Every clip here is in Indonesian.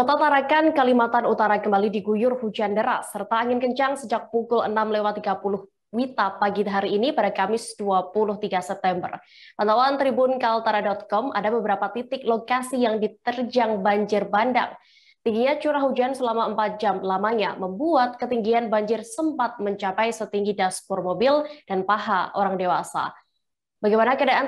Kota Tarakan, Kalimantan Utara kembali diguyur hujan deras serta angin kencang sejak pukul 6 lewat 30 Wita pagi hari ini pada Kamis 23 September. Pantauan Tribun Kaltara.com ada beberapa titik lokasi yang diterjang banjir bandang. Tingginya curah hujan selama 4 jam lamanya membuat ketinggian banjir sempat mencapai setinggi dashboard mobil dan paha orang dewasa. Bagaimana keadaan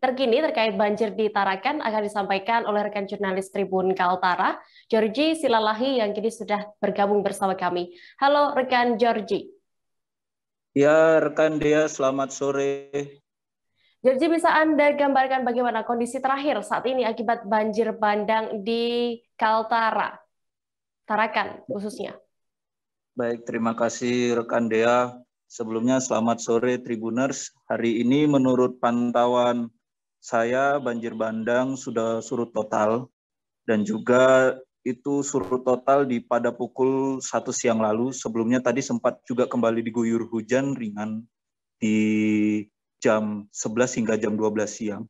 terkini terkait banjir di Tarakan akan disampaikan oleh rekan jurnalis Tribun Kaltara, Georgi Silalahi yang kini sudah bergabung bersama kami. Halo rekan Georgi. Ya, rekan dia, selamat sore. Georgi, bisa Anda gambarkan bagaimana kondisi terakhir saat ini akibat banjir bandang di Kaltara, Tarakan khususnya? Baik, terima kasih rekan Dea. Sebelumnya selamat sore Tribuners. Hari ini menurut pantauan saya banjir bandang sudah surut total dan juga itu surut total di pada pukul satu siang lalu. Sebelumnya tadi sempat juga kembali diguyur hujan ringan di jam 11 hingga jam 12 siang.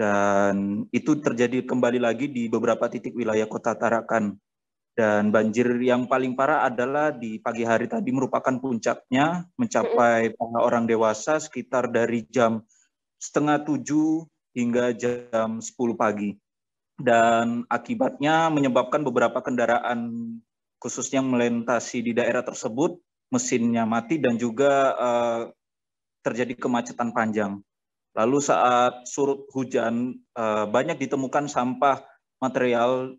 Dan itu terjadi kembali lagi di beberapa titik wilayah kota Tarakan. Dan banjir yang paling parah adalah di pagi hari tadi merupakan puncaknya mencapai para orang dewasa sekitar dari jam setengah tujuh hingga jam sepuluh pagi. Dan akibatnya menyebabkan beberapa kendaraan khususnya melintasi di daerah tersebut mesinnya mati dan juga uh, terjadi kemacetan panjang. Lalu saat surut hujan uh, banyak ditemukan sampah material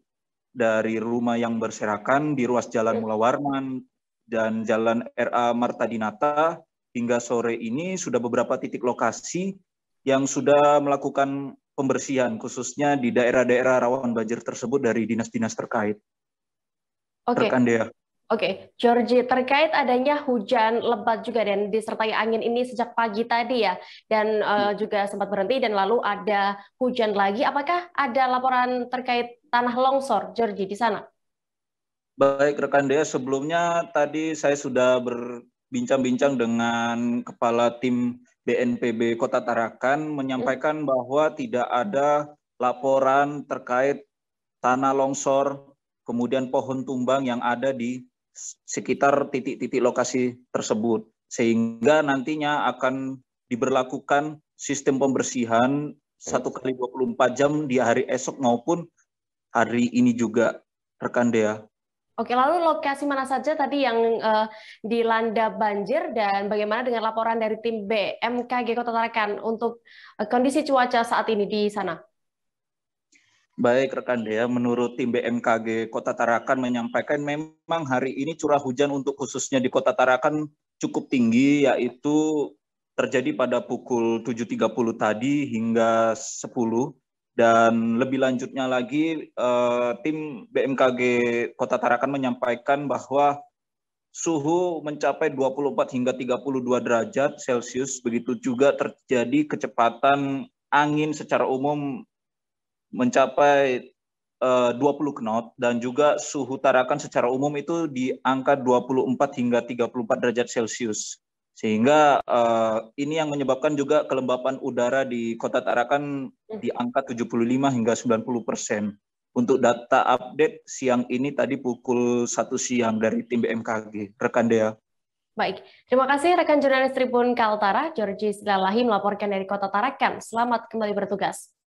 dari rumah yang berserakan di ruas Jalan ya. Mula Warman dan Jalan RA Marta Dinata hingga sore ini sudah beberapa titik lokasi yang sudah melakukan pembersihan khususnya di daerah-daerah rawan banjir tersebut dari dinas-dinas terkait. Oke. Okay. Oke, okay. Georgie, terkait adanya hujan lebat juga dan disertai angin ini sejak pagi tadi ya, dan uh, juga sempat berhenti dan lalu ada hujan lagi. Apakah ada laporan terkait tanah longsor, Georgie, di sana? Baik, rekan Dea, sebelumnya tadi saya sudah berbincang-bincang dengan kepala tim BNPB Kota Tarakan menyampaikan hmm. bahwa tidak ada laporan terkait tanah longsor, kemudian pohon tumbang yang ada di sekitar titik-titik lokasi tersebut sehingga nantinya akan diberlakukan sistem pembersihan satu kali 24 jam di hari esok maupun hari ini juga rekan Dea. Oke, lalu lokasi mana saja tadi yang uh, dilanda banjir dan bagaimana dengan laporan dari tim BMKG Kota Tarakan untuk uh, kondisi cuaca saat ini di sana? Baik rekan Dea, menurut tim BMKG Kota Tarakan menyampaikan memang hari ini curah hujan untuk khususnya di Kota Tarakan cukup tinggi yaitu terjadi pada pukul 7.30 tadi hingga 10 dan lebih lanjutnya lagi eh, tim BMKG Kota Tarakan menyampaikan bahwa suhu mencapai 24 hingga 32 derajat Celcius begitu juga terjadi kecepatan angin secara umum mencapai eh, uh, 20 knot dan juga suhu tarakan secara umum itu di angka 24 hingga 34 derajat Celcius. Sehingga uh, ini yang menyebabkan juga kelembapan udara di kota Tarakan hmm. di angka 75 hingga 90 persen. Untuk data update siang ini tadi pukul 1 siang dari tim BMKG. Rekan Dea. Baik, terima kasih rekan jurnalis Tribun Kaltara, Georgie Silalahi melaporkan dari kota Tarakan. Selamat kembali bertugas.